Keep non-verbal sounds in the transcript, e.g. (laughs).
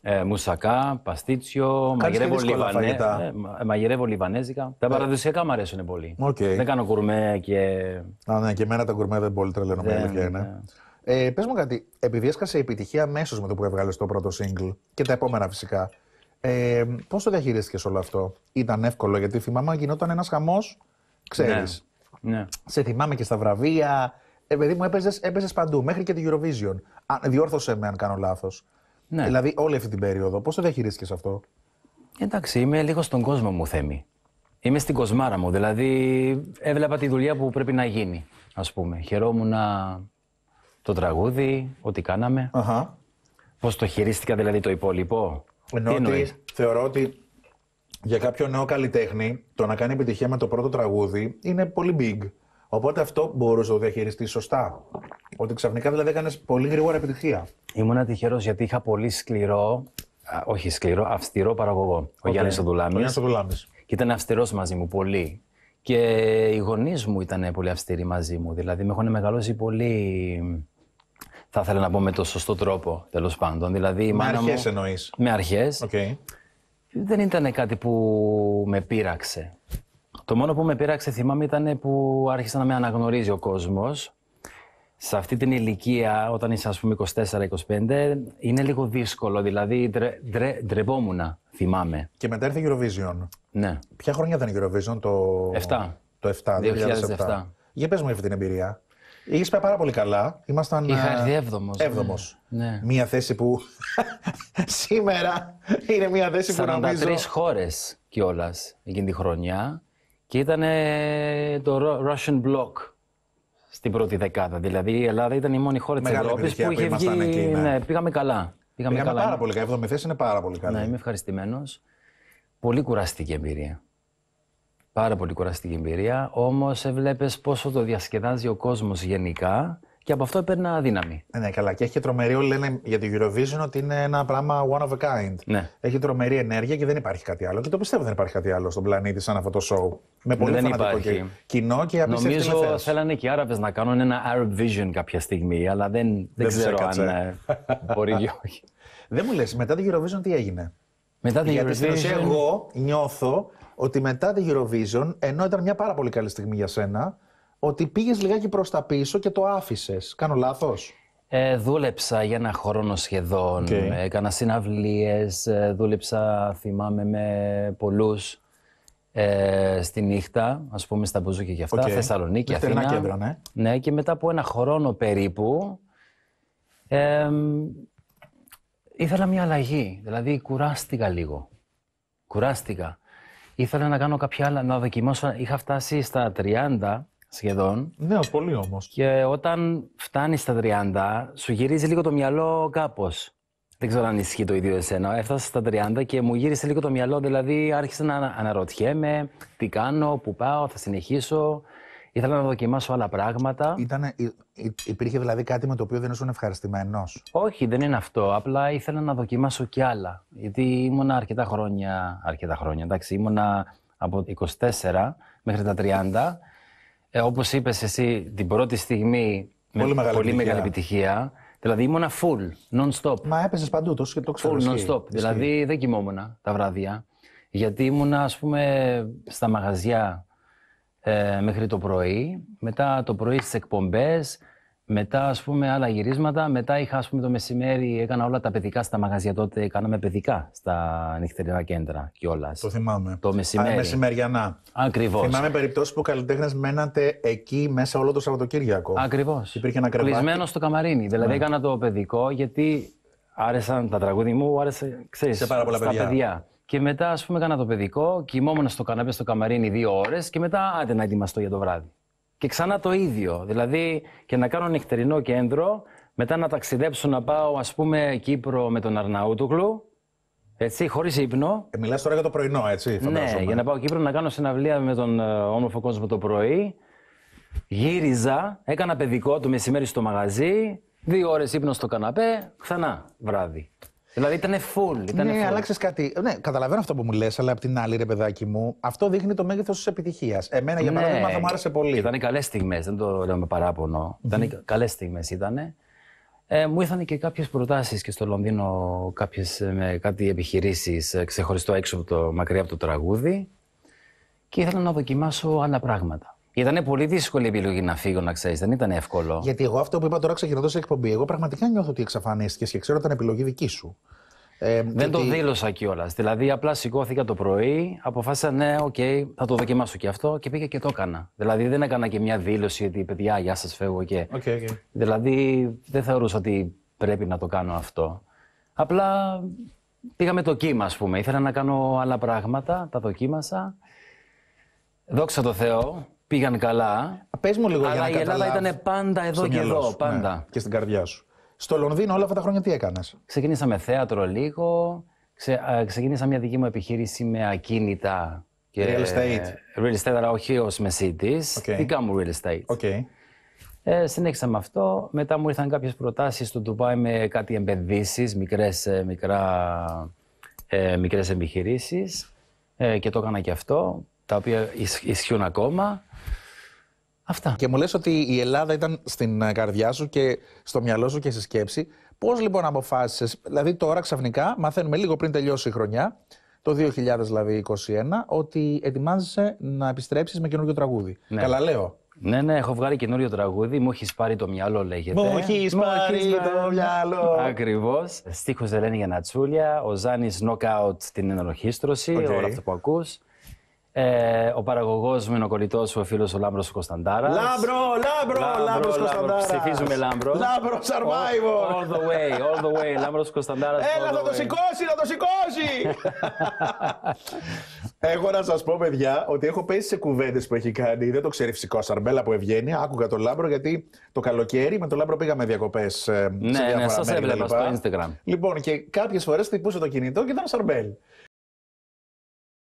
ε, μουσακά, παστίτσιο, μαγειρεύω, λιβανέ, ε, μαγειρεύω λιβανέζικα. Τα ε. παραδοσιακά μου αρέσουν πολύ. Δεν κάνω κουρμέ και. Α, ναι, και εμένα τα κουρμέ δεν πολύ τρελαίνω με Ναι. Ε, Πες μου κάτι, επειδή έσκασε επιτυχία αμέσως με το που έβγαλες το πρώτο single και τα επόμενα φυσικά. Ε, Πώς το διαχειρίστηκες όλο αυτό, Ήταν εύκολο, γιατί θυμάμαι γινόταν ένας χαμός, ξέρεις. Ναι. ναι. Σε θυμάμαι και στα βραβεία. επειδή παιδί μου, έπαιζες παντού, μέχρι και την Eurovision. διόρθωσε με αν κάνω λάθος. Ναι. Δηλαδή, όλη αυτή την περίοδο, πώς το διαχειρίστηκες αυτό. Εντάξει, είμαι λίγο στον κόσμο μου, Θέμη. Είμαι στην κοσμάρα μου. Δηλαδή, έβλεπα τη δουλειά που πρέπει να γίνει, ας πούμε. Χαιρόμουν το τραγούδι, ό,τι Πώς το χειρίστηκα, δηλαδή, το υπόλοιπο. Ενώ ότι θεωρώ ότι για κάποιο νέο καλλιτέχνη το να κάνει επιτυχία με το πρώτο τραγούδι είναι πολύ big. Οπότε αυτό μπορούσες να το διαχειριστείς σωστά. Ότι ξαφνικά δηλαδή έκανες πολύ γρήγορα επιτυχία. Ήμουν τυχερός γιατί είχα πολύ σκληρό, όχι σκληρό, αυστηρό παραγωγό. Okay. Ο Γιάννη Οδουλάμη. Και ήταν αυστηρός μαζί μου, πολύ. Και οι γονείς μου ήταν πολύ αυστηροί μαζί μου. Δηλαδή με έχουν μεγαλώσει πολύ. Θα ήθελα να πω με το σωστό τρόπο, τέλος πάντων. Δηλαδή, με αρχέ εννοείς. Με αρχές. Okay. Δεν ήταν κάτι που με πείραξε. Το μόνο που με πείραξε, θυμάμαι, ήταν που άρχισε να με αναγνωρίζει ο κόσμος σε αυτή την ηλικία, όταν είσαι ας πούμε 24-25, είναι λίγο δύσκολο. Δηλαδή ντρε, ντρε, θυμάμαι. Και μετά ήρθε η Eurovision. Ναι. Ποια χρόνια ήταν η Eurovision, το 7. Το 7, 2007. Για πες μου αυτή την εμπειρία. Είχες πάει πάρα πολύ καλά. Ήμασταν. Είχα ε, έρθει έβδομος. Έβδομος. Ναι. ναι. Μία θέση που (laughs) σήμερα είναι μία θέση που νομίζω. 43 χώρες κιόλας εκείνη τη χρονιά. Και ήταν ε, το Russian Block στην πρώτη δεκάδα. Δηλαδή η Ελλάδα ήταν η μόνη χώρα της Ευρώπη που είχε βγει. Ναι. ναι. πήγαμε καλά. Πήγαμε, καλά. πάρα πολύ καλά. Η 7η θέση είναι πάρα πολύ καλά. Ναι, είμαι ευχαριστημένος. Πολύ κουραστική εμπειρία. Πάρα πολύ κουραστική εμπειρία. Όμως έβλεπες πόσο το διασκεδάζει ο κόσμος γενικά και από αυτό έπαιρνα δύναμη. Ε, ναι, καλά. Και έχει και τρομερή. Όλοι λένε για το Eurovision ότι είναι ένα πράγμα one of a kind. Ναι. Έχει τρομερή ενέργεια και δεν υπάρχει κάτι άλλο. Και το πιστεύω δεν υπάρχει κάτι άλλο στον πλανήτη σαν αυτό το show. Με πολύ δεν φανατικό υπάρχει. Και κοινό και απίστευτο. Νομίζω θέλανε και οι Άραβες να κάνουν ένα Arab Vision κάποια στιγμή, αλλά δεν, δεν, δεν ξέρω αν ε, μπορεί ή όχι. (laughs) Δεν μου λες, μετά το Eurovision τι έγινε. Μετά την Γιατί Eurovision... στην εγώ νιώθω ότι μετά την Eurovision, ενώ ήταν μια πάρα πολύ καλή στιγμή για σένα, ότι πήγες λιγάκι προς τα πίσω και το άφησες. Κάνω λάθος. Ε, δούλεψα για ένα χρόνο σχεδόν. Έκανα συναυλίες. Ε, δούλεψα, θυμάμαι, με πολλούς ε, στη νύχτα, ας πούμε, στα Μπουζούκια και αυτά, Θεσσαλονίκη, Αθήνα. ναι. Ναι, και μετά από ένα χρόνο περίπου, ήθελα μια αλλαγή. Δηλαδή, κουράστηκα λίγο. Κουράστηκα. Ήθελα να κάνω κάποια άλλα, να δοκιμάσω. Είχα φτάσει στα 30 σχεδόν. Ναι, πολύ όμως. Και όταν φτάνεις στα 30, σου γυρίζει λίγο το μυαλό κάπως. Δεν ξέρω αν ισχύει το ίδιο εσένα. Έφτασα στα 30 και μου γύρισε λίγο το μυαλό, δηλαδή άρχισε να αναρωτιέμαι τι κάνω, πού πάω, θα συνεχίσω. Ήθελα να δοκιμάσω άλλα πράγματα. Ήτανε, υπήρχε δηλαδή κάτι με το οποίο δεν ήσουν ευχαριστημένος. Όχι, δεν είναι αυτό. Απλά ήθελα να δοκιμάσω κι άλλα. Γιατί ήμουνα αρκετά χρόνια. Αρκετά χρόνια, εντάξει. Ήμουνα από 24 μέχρι τα 30 ε, όπως είπες εσύ, την πρώτη στιγμή με πολύ μεγάλη, πολύ επιτυχία. μεγάλη επιτυχία. Δηλαδή ήμουνα full, non-stop. Μα έπαιζες παντού, τόσο και το ξέρω. Full, non-stop. Δηλαδή δεν κοιμόμουν τα βράδια. Γιατί ήμουνα, ας πούμε, στα μαγαζιά ε, μέχρι το πρωί. Μετά το πρωί στις εκπομπές. Μετά, ας πούμε, άλλα γυρίσματα. Μετά είχα, ας πούμε, το μεσημέρι, έκανα όλα τα παιδικά στα μαγαζιά τότε. Κάναμε παιδικά στα νυχτερινά κέντρα όλα. Το θυμάμαι. Το μεσημέρι. μεσημεριανά. Ακριβώς. Θυμάμαι περιπτώσεις που καλλιτέχνες μένατε εκεί μέσα όλο το Σαββατοκύριακο. Ακριβώς. Υπήρχε ένα κρεβάτι. Κλεισμένο στο καμαρίνι. Δηλαδή, ναι. έκανα το παιδικό γιατί άρεσαν τα τραγούδια μου, άρεσε, ξέρεις, σε παιδιά. παιδιά. Και μετά, ας πούμε, έκανα το παιδικό, κοιμόμουν στο καναπέ στο καμαρίνι δύο ώρες και μετά άντε να ετοιμαστώ για το βράδυ. Και ξανά το ίδιο. Δηλαδή και να κάνω νυχτερινό κέντρο, μετά να ταξιδέψω να πάω, ας πούμε, Κύπρο με τον Αρναούτουκλου, Έτσι, χωρίς ύπνο. Ε, Μιλάς τώρα για το πρωινό, έτσι. Ναι, φαντάζομαι. Ναι, για να πάω Κύπρο να κάνω συναυλία με τον ε, όμορφο κόσμο το πρωί. Γύριζα, έκανα παιδικό το μεσημέρι στο μαγαζί, δύο ώρες ύπνο στο καναπέ, ξανά βράδυ. Δηλαδή ήταν full. Ήτανε ναι, full. κάτι. Ναι, καταλαβαίνω αυτό που μου λες, αλλά απ' την άλλη, ρε παιδάκι μου, αυτό δείχνει το μέγεθος της επιτυχίας. Εμένα, για ναι. παράδειγμα, θα μου άρεσε πολύ. Ήταν καλές στιγμές, δεν το λέω με παραπονο ήτανε Ήταν καλές στιγμές, Ε, μου ήρθαν και κάποιες προτάσεις και στο Λονδίνο κάποιες ε, με κάτι επιχειρήσεις ε, ξεχωριστό έξω από το, μακριά από το τραγούδι. Και ήθελα να δοκιμάσω άλλα πράγματα. Ήταν πολύ δύσκολη η επιλογή να φύγω, να ξέρεις. Δεν ήταν εύκολο. Γιατί εγώ αυτό που είπα τώρα ξεκινώντας την εκπομπή, εγώ πραγματικά νιώθω ότι εξαφανίστηκες και ξέρω ότι ήταν επιλογή δική σου. Ε, δεν το δήλωσα κιόλας. Δηλαδή, απλά σηκώθηκα το πρωί, αποφάσισα ναι, οκ, θα το δοκιμάσω κι αυτό και πήγα και το έκανα. Δηλαδή, δεν έκανα και μια δήλωση ότι παιδιά, γεια σας, φεύγω και. Okay, okay. Δηλαδή, δεν θεωρούσα ότι πρέπει να το κάνω αυτό. Απλά πήγα με το κύμα, ας πούμε. Ήθελα να κάνω άλλα πράγματα, τα δοκίμασα. Δόξα τω Θεώ, πήγαν καλά. Πες μου λίγο αλλά για να η Ελλάδα ήταν πάντα εδώ και εδώ. πάντα. Ναι, και στην καρδιά σου. Στο Λονδίνο όλα αυτά τα χρόνια τι έκανες. Ξεκίνησα με θέατρο λίγο. Ξε, ξεκίνησα μια δική μου επιχείρηση με ακίνητα. real estate. Real estate, αλλά όχι ως μεσίτης. Δικά μου real estate. Okay. Ε, συνέχισα με αυτό. Μετά μου ήρθαν κάποιες προτάσεις στο Ντουμπάι με κάτι επενδύσεις, μικρές ε, ε, μικρές επιχειρήσεις. Ε, και το έκανα και αυτό τα οποία ισχύουν ακόμα. Αυτά. Και μου λες ότι η Ελλάδα ήταν στην ε, καρδιά σου και στο μυαλό σου και στη σκέψη. Πώς λοιπόν αποφάσισες, δηλαδή τώρα ξαφνικά μαθαίνουμε λίγο πριν τελειώσει η χρονιά, το 2021 δηλαδή ότι ετοιμάζεσαι να επιστρέψεις με καινούριο τραγούδι. Ναι. Καλά λέω. Ναι, ναι, έχω βγάλει καινούριο τραγούδι. Μου έχεις πάρει το μυαλό, λέγεται. Μου έχεις πάρει το μυαλό. Ακριβώς. Στίχος Ελένη Γιανατσούλια, ο Ζάνης Knockout την ενορχίστρωση, okay. Όλα αυτά που ακούς. Ε, ο παραγωγός μου είναι ο κολλητό ο φίλος ο Λάμπρος Κωνσταντάρας. Λάμπρο, Λάμπρο, Λάμπρο Κωνσταντάρας. Ψηφίζουμε Λάμπρο. Λάμπρο, survivor. All, all the way, all the way. Λάμπρος Κωνσταντάρας. Έλα, θα το σηκώσει, θα το σηκώσει. έχω να σας πω, παιδιά, ότι έχω πέσει σε κουβέντες που έχει κάνει. Δεν το ξέρει φυσικό Σαρμπέλα που Ευγένεια, Άκουγα τον Λάμπρο γιατί το καλοκαίρι με τον Λάμπρο πήγαμε διακοπές. Ε, ναι, ναι, σα έβλεπα στο Instagram. Λοιπόν, και κάποιες φορές χτυπούσε το κινητό και ήταν Σαρμπέλ.